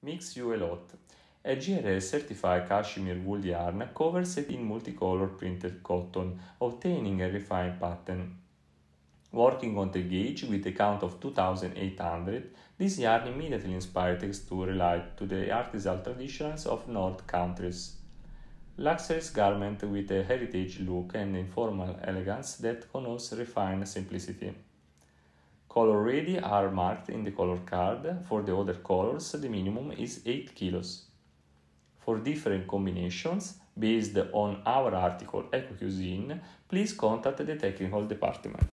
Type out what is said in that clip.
Mix You A Lot. A grs certified cashmere wool yarn it in multicolor printed cotton, obtaining a refined pattern. Working on the gauge with a count of 2800, this yarn immediately inspired texts to relate to the artisanal traditions of North countries. Luxurious garment with a heritage look and informal elegance that connotes refined simplicity color ready are marked in the color card. For the other colors, the minimum is 8 kilos. For different combinations, based on our article Eco Cuisine, please contact the technical department.